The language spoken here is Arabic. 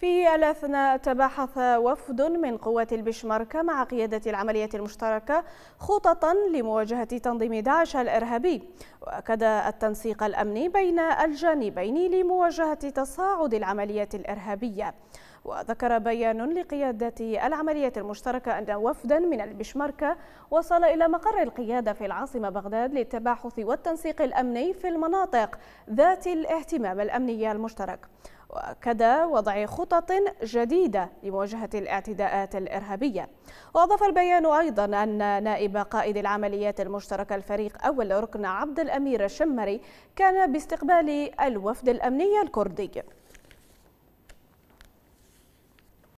في الأثناء تباحث وفد من قوات البشمركة مع قيادة العملية المشتركة خططا لمواجهة تنظيم داعش الإرهابي وأكد التنسيق الأمني بين الجانبين لمواجهة تصاعد العملية الإرهابية وذكر بيان لقيادة العملية المشتركة أن وفدا من البشمركة وصل إلى مقر القيادة في العاصمة بغداد للتباحث والتنسيق الأمني في المناطق ذات الاهتمام الأمني المشترك وكذا وضع خطط جديدة لمواجهة الاعتداءات الإرهابية وأضاف البيان أيضا أن نائب قائد العمليات المشتركة الفريق أول ركن عبد الأمير الشمري كان باستقبال الوفد الأمني الكردي